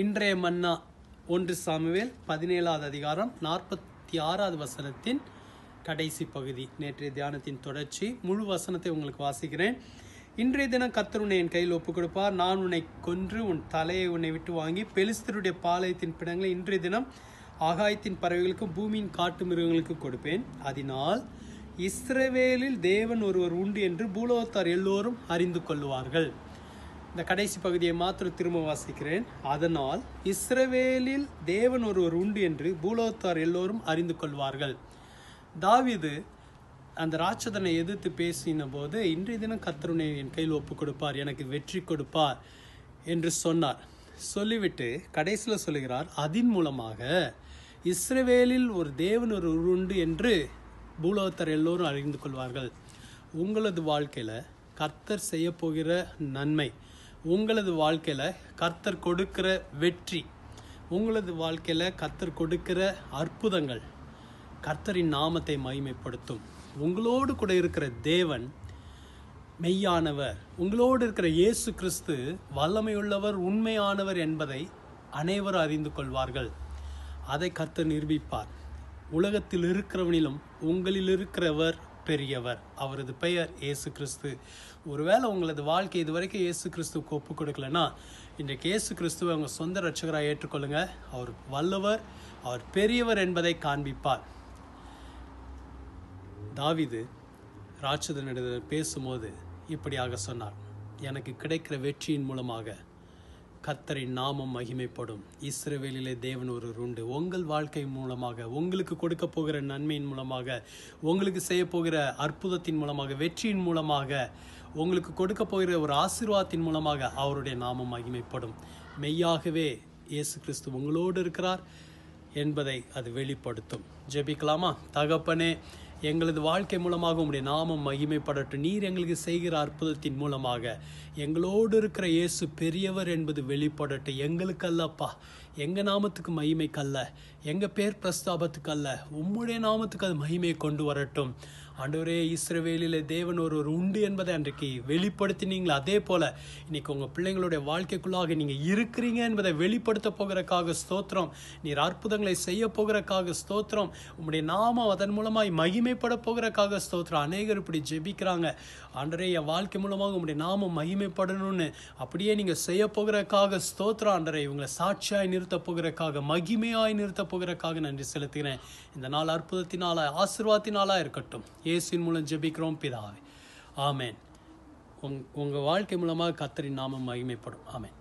இன்றைய மன்னா ஒன்று சாமுவேல் பதினேழாவது அதிகாரம் நாற்பத்தி ஆறாவது வசனத்தின் கடைசி பகுதி நேற்றைய தியானத்தின் தொடர்ச்சி முழு வசனத்தை உங்களுக்கு வாசிக்கிறேன் இன்றைய தினம் கத்தருனை என் கையில் ஒப்புக் கொடுப்பார் நான் உன்னை கொன்று உன் தலையை உன்னை விட்டு வாங்கி பெலிஸ்தருடைய பாளையத்தின் பிடங்களை இன்றைய தினம் ஆகாயத்தின் பறவைகளுக்கும் பூமியின் காட்டு மிருகங்களுக்கும் கொடுப்பேன் அதனால் இஸ்ரவேலில் தேவன் ஒருவர் உண்டு என்று பூலோத்தார் எல்லோரும் அறிந்து கொள்வார்கள் இந்த கடைசி பகுதியை மாத்திரம் திரும்ப வாசிக்கிறேன் அதனால் இஸ்ரவேலில் தேவன் ஒருவர் உண்டு என்று பூலோத்தார் எல்லோரும் அறிந்து கொள்வார்கள் தாவிது அந்த ராட்சதனை எதிர்த்து பேசின போது இன்றைய தினம் கத்தருனை என் கையில் ஒப்பு கொடுப்பார் எனக்கு வெற்றி கொடுப்பார் என்று சொன்னார் சொல்லிவிட்டு கடைசியில் சொல்லுகிறார் அதன் மூலமாக இஸ்ரவேலில் ஒரு தேவன் ஒரு உருண்டு என்று பூலோகத்தர் எல்லோரும் அறிந்து கொள்வார்கள் உங்களது வாழ்க்கையில் கர்த்தர் செய்யப்போகிற போகிற நன்மை உங்களது வாழ்க்கையில் கர்த்தர் கொடுக்கிற வெற்றி உங்களது வாழ்க்கையில் கர்த்தர் கொடுக்கிற அற்புதங்கள் கர்த்தரின் நாமத்தை மகிமைப்படுத்தும் உங்களோடு கூட இருக்கிற தேவன் மெய்யானவர் உங்களோடு இருக்கிற இயேசு கிறிஸ்து வல்லமையுள்ளவர் உண்மையானவர் என்பதை அனைவரும் அறிந்து கொள்வார்கள் அதை கர்த்தர் நிரூபிப்பார் உலகத்தில் இருக்கிறவனிலும் உங்களில் இருக்கிறவர் பெரியவர் அவரது பெயர் ஏசு கிறிஸ்து ஒருவேளை உங்களது வாழ்க்கை இது வரைக்கும் ஏசு கிறிஸ்துவுக்கு ஒப்பு கொடுக்கலன்னா இன்றைக்கு ஏசு கிறிஸ்துவை உங்கள் சொந்த ரட்சகராக ஏற்றுக்கொள்ளுங்க அவர் வல்லவர் அவர் பெரியவர் என்பதை காண்பிப்பார் தாவிது ராட்சதனிடம் பேசும்போது இப்படியாக சொன்னார் எனக்கு கிடைக்கிற வெற்றியின் மூலமாக கத்தரின் நாமம் மகிமைப்படும் இஸ்ரேவேலிலே தேவன் ஒரு ருண்டு உங்கள் வாழ்க்கை மூலமாக உங்களுக்கு கொடுக்க போகிற நன்மையின் மூலமாக உங்களுக்கு செய்ய போகிற அற்புதத்தின் மூலமாக வெற்றியின் மூலமாக உங்களுக்கு கொடுக்க போகிற ஒரு ஆசீர்வாதத்தின் மூலமாக அவருடைய நாமம் மகிமைப்படும் மெய்யாகவே இயேசு கிறிஸ்து உங்களோடு இருக்கிறார் என்பதை அது வெளிப்படுத்தும் ஜெபிக்கலாமா தகப்பனே எங்களது வாழ்க்கை மூலமாக உங்களுடைய நாமம் மகிமைப்படட்டும் நீர் எங்களுக்கு செய்கிற அற்புதத்தின் மூலமாக எங்களோடு இருக்கிற இயேசு பெரியவர் என்பது வெளிப்படட்டும் எங்களுக்கு அல்லப்பா எங்கள் நாமத்துக்கு மகிமைக்கல்ல எங்கள் பேர் பிரஸ்தாபத்துக்கு அல்ல உம்முடைய நாமத்துக்கு அது மகிமையை கொண்டு வரட்டும் ஆண்டவரே இஸ்ரவேலில் தேவன் ஒருவர் உண்டு என்பதை அன்றைக்கு வெளிப்படுத்தினீங்களா அதே போல் இன்றைக்கி உங்கள் பிள்ளைங்களுடைய வாழ்க்கைக்குள்ளாக நீங்கள் இருக்கிறீங்க என்பதை வெளிப்படுத்த போகிறக்காக ஸ்தோத்திரம் நீர் அற்புதங்களை செய்ய போகிறக்காக ஸ்தோத்திரம் உங்களுடைய நாம அதன் மூலமாய் மகிமைப்பட போகிறக்காக ஸ்தோத்திரம் அநேகர் இப்படி ஜெபிக்கிறாங்க ஆண்டரே என் வாழ்க்கை மூலமாக உங்களுடைய நாமம் மகிமைப்படணும்னு அப்படியே நீங்கள் செய்ய போகிறக்காக ஸ்தோத்திரம் ஆண்டரை இவங்களை சாட்சியாய் நிறுத்த போகிறக்காக மகிமையாய் நிறுத்த போகிறக்காக நன்றி செலுத்துகிறேன் இந்த நாள் அற்புதத்தினால ஆசிர்வாதத்தினாலாக இருக்கட்டும் இயேசின் மூலம் ஜெபிக்கிறோம் பிதாவே ஆமேன் உங் உங்கள் வாழ்க்கை மூலமாக கத்தரின் நாமம் மகிமைப்படும் ஆமேன்